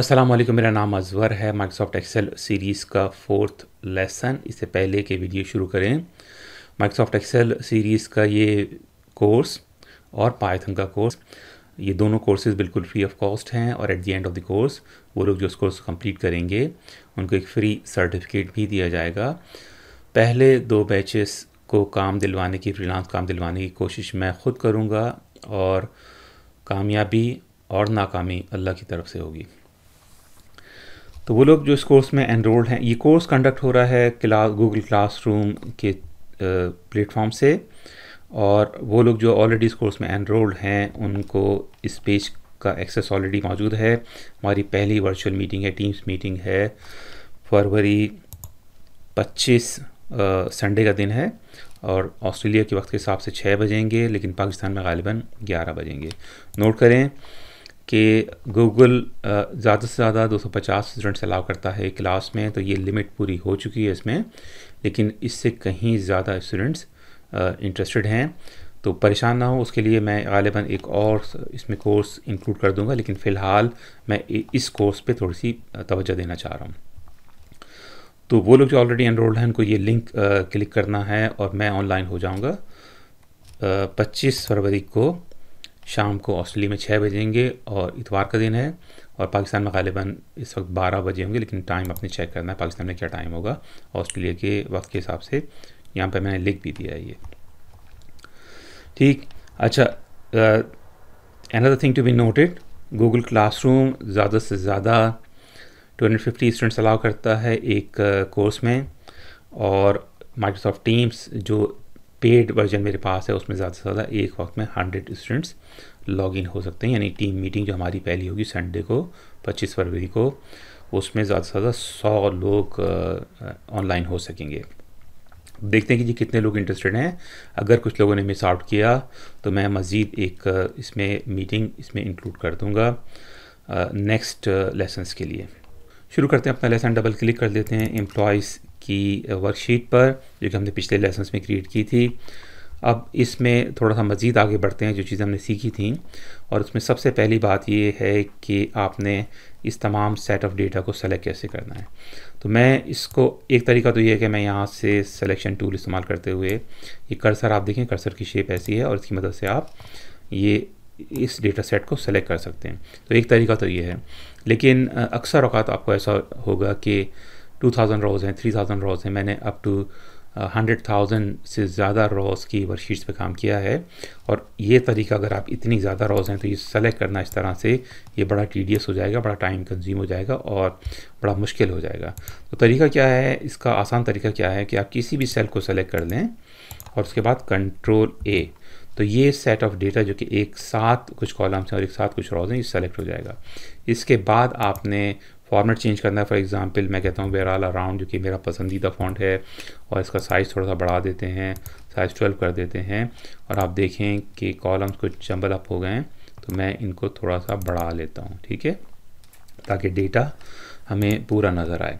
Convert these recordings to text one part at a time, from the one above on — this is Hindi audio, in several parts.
अस्सलाम वालेकुम मेरा नाम अजवर है माइक्रोसॉफ्ट एक्सेल सीरीज़ का फोर्थ लेसन इससे पहले के वीडियो शुरू करें माइक्रोसॉफ्ट एक्सेल सीरीज़ का ये कोर्स और पाइथन का कोर्स ये दोनों कोर्सेज बिल्कुल फ्री ऑफ कॉस्ट हैं और at the end of the course वो लोग जो उस कोर्स कंप्लीट करेंगे उनको एक फ्री सर्टिफिकेट भी दिया जाएगा पहले दो बैचेस को काम दिलवाने की फ्रीलांस काम दिलवाने की कोशिश मैं ख़ुद करूँगा और कामयाबी और नाकामी अल्लाह की तरफ से होगी तो वो लोग जो इस कोर्स में एनरोल्ड हैं ये कोर्स कंडक्ट हो रहा है क्लास गूगल क्लासरूम के प्लेटफॉर्म से और वो लोग जो ऑलरेडी इस कोर्स में एनरोल्ड हैं उनको इस पेज का एक्सेस ऑलरेडी मौजूद है हमारी पहली वर्चुअल मीटिंग है टीम्स मीटिंग है फरवरी 25 संडे का दिन है और ऑस्ट्रेलिया के वक्त के हिसाब से 6 बजेंगे लेकिन पाकिस्तान में गालिबा 11 बजेंगे नोट करें कि गूगल ज़्यादा से ज़्यादा 250 स्टूडेंट्स अलाउ करता है क्लास में तो ये लिमिट पूरी हो चुकी है इसमें लेकिन इससे कहीं ज़्यादा स्टूडेंट्स इंटरेस्टेड हैं तो परेशान ना हो उसके लिए मैं गालिबा एक और इसमें कोर्स इंक्लूड कर दूंगा लेकिन फ़िलहाल मैं इस कोर्स पे थोड़ी सी तवज्जो देना चाह रहा हूँ तो वो लोग जो ऑलरेडी एनरोल्ड हैं उनको ये लिंक क्लिक करना है और मैं ऑनलाइन हो जाऊँगा पच्चीस फरवरी को शाम को ऑस्ट्रेलिया में छः बजेंगे और इतवार का दिन है और पाकिस्तान में गालिबा इस वक्त बारह बजे होंगे लेकिन टाइम अपने चेक करना है पाकिस्तान में क्या टाइम होगा ऑस्ट्रेलिया के वक्त के हिसाब से यहाँ पर मैंने लिख भी दिया है ये ठीक अच्छा another thing to be noted Google classroom ज़्यादा से ज़्यादा 250 स्टूडेंट्स अलाउ करता है एक कोर्स में और माइक्रोसॉफ्ट टीम्स जो पेड वर्जन मेरे पास है उसमें ज़्यादा से ज़्यादा एक वक्त में हंड्रेड स्टूडेंट्स लॉग इन हो सकते हैं यानी टीम मीटिंग जो हमारी पहली होगी संडे को पच्चीस फरवरी को उसमें ज़्यादा से ज़्यादा सौ लोग ऑनलाइन हो सकेंगे देखते हैं कि जी कितने लोग इंटरेस्टेड हैं अगर कुछ लोगों ने मिस आउट किया तो मैं मज़ीद एक इसमें मीटिंग इसमें इंक्लूड कर दूँगा नेक्स्ट लेसन्स के लिए शुरू करते हैं अपना लेसन डबल क्लिक कर देते हैं एम्प्लॉज़ की वर्कशीट पर जो कि हमने पिछले लेसन में क्रिएट की थी अब इसमें थोड़ा सा मज़ीद आगे बढ़ते हैं जो चीज़ें हमने सीखी थी और उसमें सबसे पहली बात ये है कि आपने इस तमाम सेट ऑफ डेटा को सेलेक्ट कैसे करना है तो मैं इसको एक तरीका तो ये है कि मैं यहाँ से सिलेक्शन टूल इस्तेमाल करते हुए ये कर्सर आप देखें कर्सर की शेप ऐसी है और इसकी मदद से आप ये इस डेटा सेट को सेलेक्ट कर सकते हैं तो एक तरीका तो ये है लेकिन अक्सर अवकात आपको ऐसा होगा कि टू थाउजेंड रोज़ हैं थ्री थाउजेंड रोज़ हैं मैंने अप टू हंड्रेड थाउजेंड से ज़्यादा रोज़ की वर्कशीट्स पे काम किया है और ये तरीका अगर आप इतनी ज़्यादा रोज़ हैं तो ये सेलेक्ट करना इस तरह से ये बड़ा टीडियस हो जाएगा बड़ा टाइम कंज्यूम हो जाएगा और बड़ा मुश्किल हो जाएगा तो तरीका क्या है इसका आसान तरीका क्या है कि आप किसी भी सेल को सेलेक्ट कर लें और उसके बाद कंट्रोल ए तो ये सेट ऑफ डेटा जो कि एक साथ कुछ कॉलम्स हैं और एक साथ कुछ रोज़ हैं ये सेलेक्ट हो जाएगा इसके बाद आपने फॉर्मेट चेंज करना है फॉर एग्ज़ाम्पल मैं कहता हूँ वेराल अराउंड जो कि मेरा पसंदीदा फॉन्ट है और इसका साइज़ थोड़ा सा बढ़ा देते हैं साइज़ ट्वेल्व कर देते हैं और आप देखें कि कॉलम्स कुछ चंबल अप हो गए हैं तो मैं इनको थोड़ा सा बढ़ा लेता हूँ ठीक है ताकि डेटा हमें पूरा नज़र आए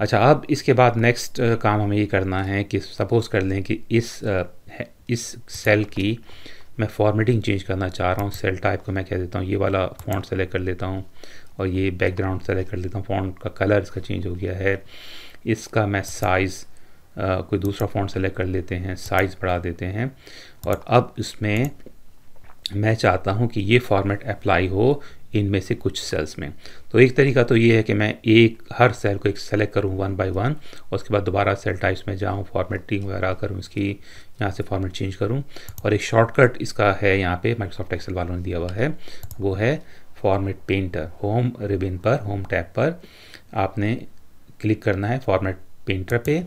अच्छा अब इसके बाद नेक्स्ट काम हमें ये करना है कि सपोज़ कर लें कि इस इस सेल की मैं फॉर्मेटिंग चेंज करना चाह रहा हूँ सेल टाइप को मैं कह देता हूँ ये वाला फॉन्ट सेलेक्ट कर लेता हूँ और ये बैकग्राउंड सेलेक्ट कर लेता हूँ फ़ॉन्ट का कलर इसका चेंज हो गया है इसका मैं साइज़ कोई दूसरा फ़ॉन्ट सेलेक्ट कर लेते हैं साइज़ बढ़ा देते हैं और अब इसमें मैं चाहता हूँ कि ये फॉर्मेट अप्लाई हो इनमें से कुछ सेल्स में तो एक तरीका तो ये है कि मैं एक हर सेल को एक सेलेक्ट करूँ वन बाय वन और उसके बाद दोबारा सेल टाइप्स में जाऊँ फॉर्मेटिंग वगैरह करूँ इसकी यहाँ से फॉर्मेट चेंज करूँ और एक शॉर्टकट इसका है यहाँ पे माइक्रोसॉफ्ट एक्सेल वालों ने दिया हुआ है वो है फॉर्मेट पेंटर होम रिबिन पर होम टैब पर आपने क्लिक करना है फॉर्मेट पेंटर पे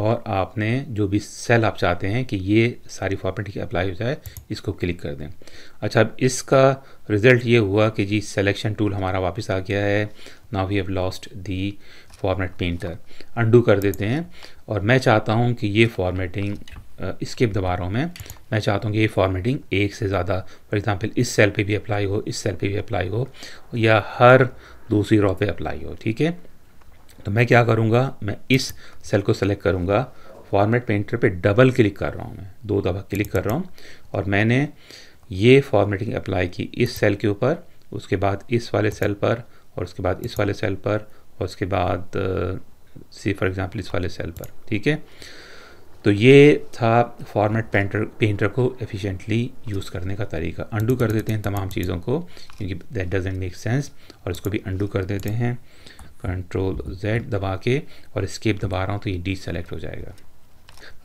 और आपने जो भी सेल आप चाहते हैं कि ये सारी फॉर्मेट अप्लाई हो जाए इसको क्लिक कर दें अच्छा अब इसका रिज़ल्ट ये हुआ कि जी सेलेक्शन टूल हमारा वापस आ गया है now we have lost the format painter undo कर देते हैं और मैं चाहता हूँ कि ये फॉर्मेटिंग स्किप दबा रहा हूँ मैं मैं चाहता हूँ कि ये फॉर्मेटिंग एक से ज़्यादा फॉर एग्ज़ाम्पल इस सेल पे भी अप्लाई हो इस सेल पे भी अप्लाई हो या हर दूसरी रॉ पे अप्लाई हो ठीक है तो मैं क्या करूँगा मैं इस सेल को सेलेक्ट करूँगा फॉर्मेट पेंटर पे डबल क्लिक कर रहा हूँ मैं दो दफ़ा क्लिक कर रहा हूँ और मैंने ये फॉर्मेटिंग अप्लाई की इस सेल के ऊपर उसके बाद इस वाले सेल पर और उसके बाद इस वाले सेल पर और उसके बाद सी फॉर एग्ज़ाम्पल इस वाले सेल पर ठीक है तो ये था फॉर्मेट पेंटर पेंटर को एफिशिएंटली यूज़ करने का तरीका अंडू कर देते हैं तमाम चीज़ों को क्योंकि दैट डजेंट मेक सेंस और इसको भी अंडू कर देते हैं कंट्रोल जेड दबा के और स्केप दबा रहा हूँ तो ये डी सेलेक्ट हो जाएगा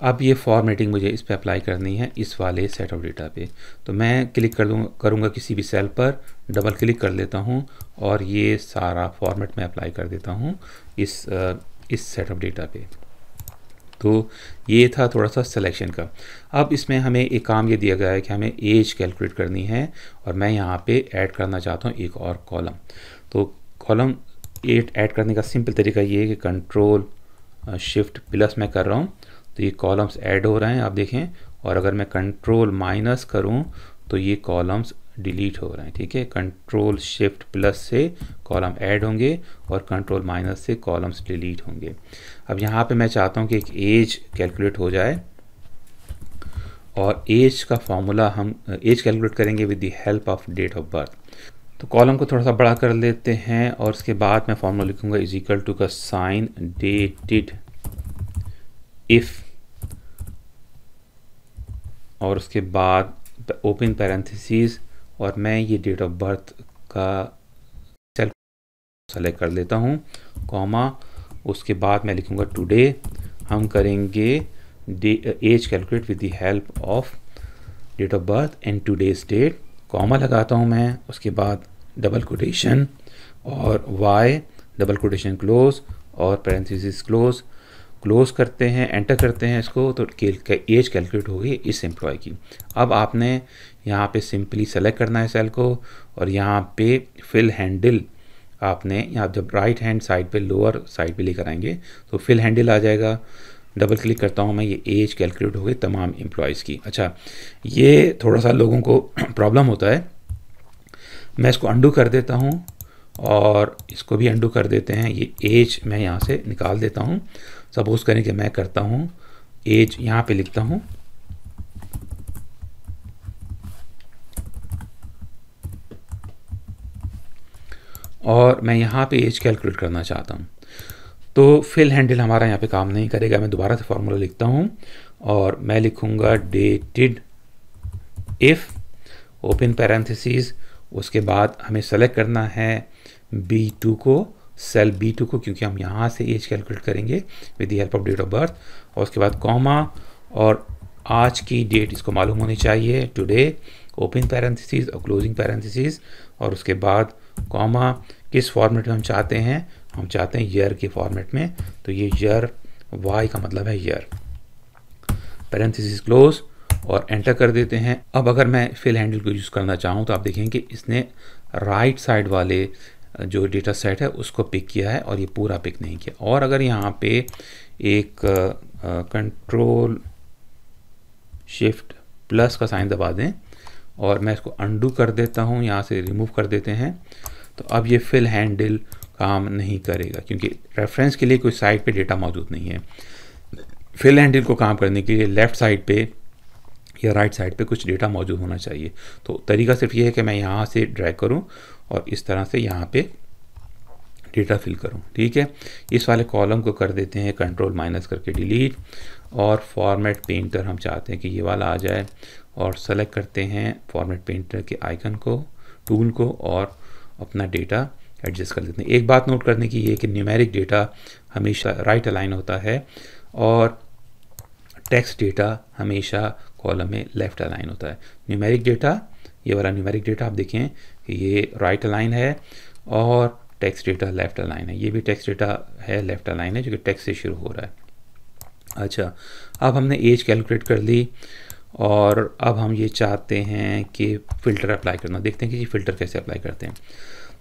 अब ये फॉर्मेटिंग मुझे इस पर अप्लाई करनी है इस वाले सेट ऑफ डेटा पे तो मैं क्लिक कर दूँगा करूँगा किसी भी सेल पर डबल क्लिक कर लेता हूँ और ये सारा फॉर्मेट मैं अप्लाई कर देता हूँ इस इस सेट ऑफ डेटा पे तो ये था थोड़ा सा सिलेक्शन का अब इसमें हमें एक काम ये दिया गया है कि हमें एज कैलकुलेट करनी है और मैं यहाँ पे ऐड करना चाहता हूँ एक और कॉलम तो कॉलम एट ऐड करने का सिंपल तरीका ये है कि कंट्रोल शिफ्ट प्लस मैं कर रहा हूँ तो ये कॉलम्स ऐड हो रहे हैं आप देखें और अगर मैं कंट्रोल माइनस करूँ तो ये कॉलम्स डिलीट हो रहे हैं ठीक है कंट्रोल शिफ्ट प्लस से कॉलम ऐड होंगे और कंट्रोल माइनस से कॉलम्स डिलीट होंगे अब यहाँ पे मैं चाहता हूँ कि एक एज कैलकुलेट हो जाए और एज का फॉर्मूला हम एज कैलकुलेट करेंगे with the help of date of birth तो कॉलम को थोड़ा सा बड़ा कर लेते हैं और उसके बाद मैं फॉर्मूला लिखूंगा इज इक्वल टू का साइन डेटेड इफ़ और उसके बाद ओपन पैरेंथिस और मैं ये डेट ऑफ बर्थ का सेल सेलेक्ट कर लेता हूँ कॉमा उसके बाद मैं लिखूँगा टुडे हम करेंगे age calculate with the help of date of birth and today's date comma लगाता हूँ मैं उसके बाद डबल कोटेशन और वाई डबल कोटेशन क्लोज और पैरेंथिस क्लोज क्लोज़ करते हैं एंटर करते हैं इसको तो एज कैलकुलेट हो गई इस एम्प्लॉय की अब आपने यहाँ पे सिंपली सेलेक्ट करना है सेल को और यहाँ पे फिल हैंडल आपने यहाँ जब राइट हैंड साइड पे लोअर साइड पे लेकर आएंगे तो फिल हैंडल आ जाएगा डबल क्लिक करता हूँ मैं ये एज कैलकुलेट हो गई तमाम एम्प्लॉयज़ की अच्छा ये थोड़ा सा लोगों को प्रॉब्लम होता है मैं इसको अंडू कर देता हूँ और इसको भी अंडू कर देते हैं ये एज मैं यहाँ से निकाल देता हूँ सपोज करें कि मैं करता हूँ एज यहाँ पे लिखता हूँ और मैं यहाँ पे एज कैलकुलेट करना चाहता हूँ तो फिल हैंडल हमारा यहाँ पे काम नहीं करेगा मैं दोबारा से फार्मूला लिखता हूँ और मैं लिखूँगा डेटेड इफ़ ओपन पैरेंथिस उसके बाद हमें सेलेक्ट करना है बी टू को सेल बी टू को क्योंकि हम यहाँ से एज कैलकुलेट करेंगे with the help of date of birth और उसके बाद कॉमा और आज की डेट इसको मालूम होनी चाहिए टुडे ओपन पैरेंथिस और क्लोजिंग पैरेंथिस और उसके बाद कॉमा किस फॉर्मेट में हम चाहते हैं हम चाहते हैं ईयर के फॉर्मेट में तो ये ईयर वाई का मतलब है ईयर पैरेंथिस क्लोज और एंटर कर देते हैं अब अगर मैं फिल हैंडल को यूज़ करना चाहूँ तो आप देखेंगे इसने राइट साइड वाले जो डेटा सेट है उसको पिक किया है और ये पूरा पिक नहीं किया और अगर यहाँ पे एक कंट्रोल शिफ्ट प्लस का साइन दबा दें और मैं इसको अंडू कर देता हूँ यहाँ से रिमूव कर देते हैं तो अब ये फिल हैंडल काम नहीं करेगा क्योंकि रेफरेंस के लिए कोई साइड पे डेटा मौजूद नहीं है फिल हैंडल को काम करने के लिए लेफ़्ट साइड पे या राइट साइड पे कुछ डेटा मौजूद होना चाहिए तो तरीका सिर्फ ये है कि मैं यहाँ से ड्रैग करूँ और इस तरह से यहाँ पे डेटा फिल करूँ ठीक है इस वाले कॉलम को कर देते हैं कंट्रोल माइनस करके डिलीट और फॉर्मेट पेंटर हम चाहते हैं कि ये वाला आ जाए और सेलेक्ट करते हैं फॉर्मेट पेंटर के आइकन को टूल को और अपना डेटा एडजस्ट कर देते हैं एक बात नोट करने की ये कि न्यूमेरिक डेटा हमेशा राइट अलाइन होता है और टेक्स्ट डेटा हमेशा कॉलम में लेफ्ट अलाइन होता है न्यूमेरिक डेटा ये वाला न्यूमेरिक डेटा आप देखें कि ये राइट अलाइन है और टेक्स्ट डेटा लेफ्ट अलाइन है ये भी टेक्स्ट डेटा है लेफ्ट अलाइन है जो कि टेक्स्ट से शुरू हो रहा है अच्छा अब हमने एज कैलकुलेट कर ली और अब हम ये चाहते हैं कि फ़िल्टर अप्लाई करना देखते हैं कि फ़िल्टर कैसे अप्लाई करते हैं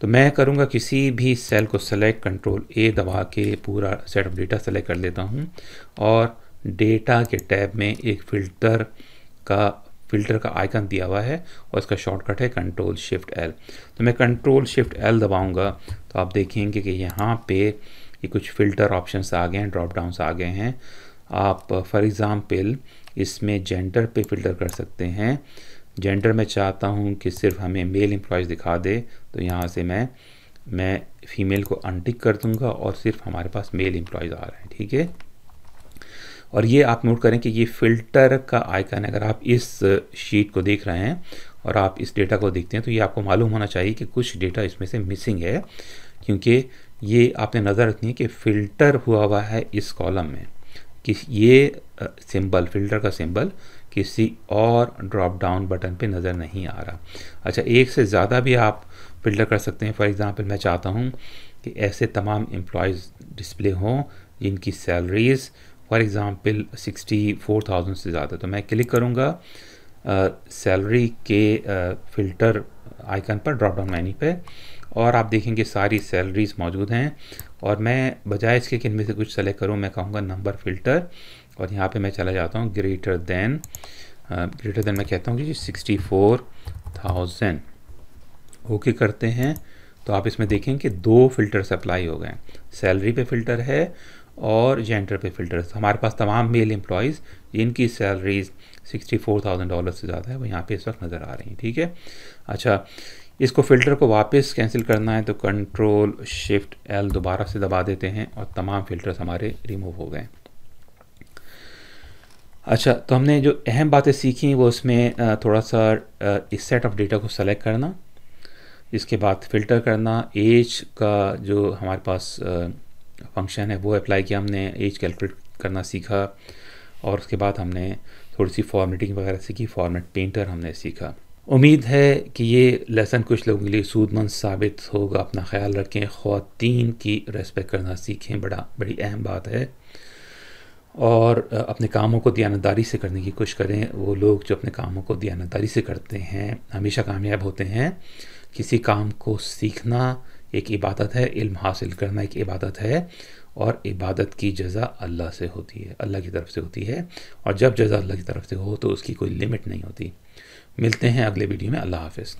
तो मैं करूँगा किसी भी सेल को सेलेक्ट कंट्रोल ए दबा के पूरा सेट ऑफ डेटा सेलेक्ट कर लेता हूँ और डेटा के टैब में एक फ़िल्टर का फ़िल्टर का आइकन दिया हुआ है और इसका शॉर्टकट है कंट्रोल शिफ्ट एल तो मैं कंट्रोल शिफ्ट एल दबाऊंगा तो आप देखेंगे कि यहाँ पे ये कुछ फ़िल्टर ऑप्शंस आ गए हैं ड्रॉप डाउन आ गए हैं आप फॉर एग्ज़ाम्पल इसमें जेंडर पे फ़िल्टर कर सकते हैं जेंडर में चाहता हूँ कि सिर्फ हमें मेल एम्प्लॉयज़ दिखा दे तो यहाँ से मैं मैं फ़ीमेल को अनटिक कर दूँगा और सिर्फ हमारे पास मेल एम्प्लॉयज़ आ रहे हैं ठीक है और ये आप नोट करें कि ये फ़िल्टर का आइकन अगर आप इस शीट uh, को देख रहे हैं और आप इस डेटा को देखते हैं तो ये आपको मालूम होना चाहिए कि कुछ डेटा इसमें से मिसिंग है क्योंकि ये आपने नज़र रखनी है कि फ़िल्टर हुआ हुआ है इस कॉलम में कि ये सिंबल uh, फ़िल्टर का सिंबल किसी और ड्रॉप डाउन बटन पे नज़र नहीं आ रहा अच्छा एक से ज़्यादा भी आप फ़िल्टर कर सकते हैं फॉर एग्ज़ाम्पल मैं चाहता हूँ कि ऐसे तमाम एम्प्लॉयज़ डिस्प्ले हों जिनकी salaries for example sixty four thousand से ज़्यादा तो मैं क्लिक करूँगा सैलरी के फ़िल्टर आइकन पर ड्रॉप डाउन मैनी पे और आप देखेंगे सारी सैलरीज मौजूद हैं और मैं बजाय इसके कि इनमें से कुछ सेलेक्ट करूँ मैं कहूँगा नंबर फ़िल्टर और यहाँ पे मैं चला जाता हूँ ग्रेटर दैन ग्रेटर देन मैं कहता हूँ कि सिक्सटी फोर थाउजेंड ओके करते हैं तो आप इसमें देखें कि दो फिल्टर्स अप्लाई हो गए सैलरी पे फिल्टर है और जेंडर पे फिल्टर्स हमारे पास तमाम मेल एम्प्लॉयज़ जिनकी salaries sixty four thousand dollar से ज़्यादा है वो यहाँ पे इस वक्त नज़र आ रही हैं ठीक है अच्छा इसको फ़िल्टर को वापस कैंसिल करना है तो कंट्रोल शिफ्ट एल दोबारा से दबा देते हैं और तमाम फ़िल्टर्स हमारे रिमूव हो गए अच्छा तो हमने जो अहम बातें सीखी वो उसमें थोड़ा सा इस सेट ऑफ डेटा को सेलेक्ट करना इसके बाद फ़िल्टर करना एज का जो हमारे पास फंक्शन है वो अप्लाई किया हमने एज कैलकुलेट करना सीखा और उसके बाद हमने थोड़ी सी फॉर्मेटिंग वगैरह सीखी फॉर्मेट पेंटर हमने सीखा उम्मीद है कि ये लेसन कुछ लोगों के लिए सूदमंद साबित होगा अपना ख्याल रखें ख़वातीन की रेस्पेक्ट करना सीखें बड़ा बड़ी अहम बात है और अपने कामों को दयानदारी से करने की कोशिश करें वो लोग जो अपने कामों को दयानदारी से करते हैं हमेशा कामयाब होते हैं किसी काम को सीखना एक इबादत है इल्म हासिल करना एक इबादत है और इबादत की जज़ा अल्लाह से होती है अल्लाह की तरफ से होती है और जब जज़ा अल्लाह की तरफ से हो तो उसकी कोई लिमिट नहीं होती मिलते हैं अगले वीडियो में अल्लाह हाफिज़